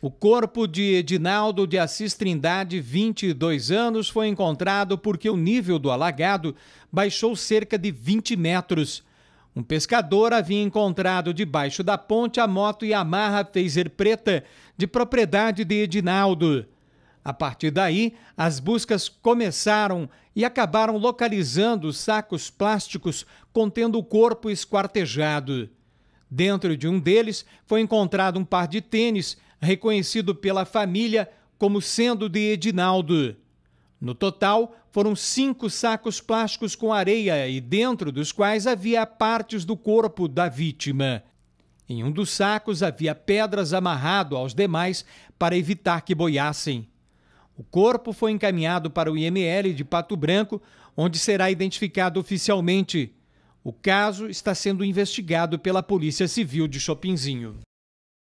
O corpo de Edinaldo de Assis Trindade, 22 anos, foi encontrado porque o nível do alagado baixou cerca de 20 metros. Um pescador havia encontrado debaixo da ponte a moto e a Phaser preta, de propriedade de Edinaldo. A partir daí, as buscas começaram e acabaram localizando sacos plásticos contendo o corpo esquartejado. Dentro de um deles foi encontrado um par de tênis reconhecido pela família como sendo de Edinaldo. No total, foram cinco sacos plásticos com areia e dentro dos quais havia partes do corpo da vítima. Em um dos sacos havia pedras amarrado aos demais para evitar que boiassem. O corpo foi encaminhado para o IML de Pato Branco, onde será identificado oficialmente. O caso está sendo investigado pela Polícia Civil de Chopinzinho.